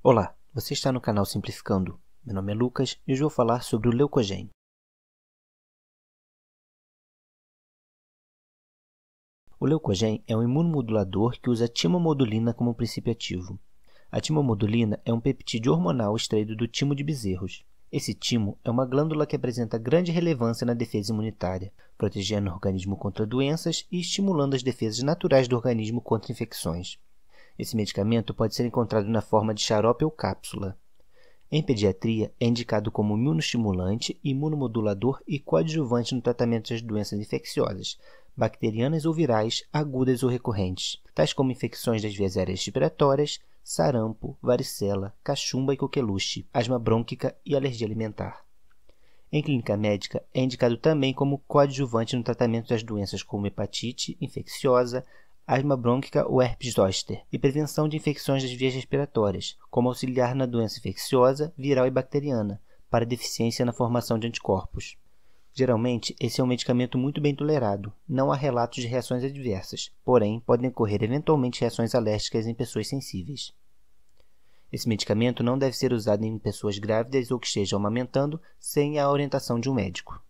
Olá, você está no canal Simplificando. Meu nome é Lucas e hoje vou falar sobre o leucogênio. O leucogênio é um imunomodulador que usa a timomodulina como princípio ativo. A timomodulina é um peptídeo hormonal extraído do timo de bezerros. Esse timo é uma glândula que apresenta grande relevância na defesa imunitária, protegendo o organismo contra doenças e estimulando as defesas naturais do organismo contra infecções. Esse medicamento pode ser encontrado na forma de xarope ou cápsula. Em pediatria, é indicado como imunostimulante, imunomodulador e coadjuvante no tratamento das doenças infecciosas, bacterianas ou virais, agudas ou recorrentes, tais como infecções das vias aéreas respiratórias, sarampo, varicela, cachumba e coqueluche, asma brônquica e alergia alimentar. Em clínica médica, é indicado também como coadjuvante no tratamento das doenças como hepatite infecciosa, asma brônquica ou herpes zoster, e prevenção de infecções das vias respiratórias, como auxiliar na doença infecciosa, viral e bacteriana, para deficiência na formação de anticorpos. Geralmente, esse é um medicamento muito bem tolerado, não há relatos de reações adversas, porém, podem ocorrer eventualmente reações alérgicas em pessoas sensíveis. Esse medicamento não deve ser usado em pessoas grávidas ou que estejam amamentando sem a orientação de um médico.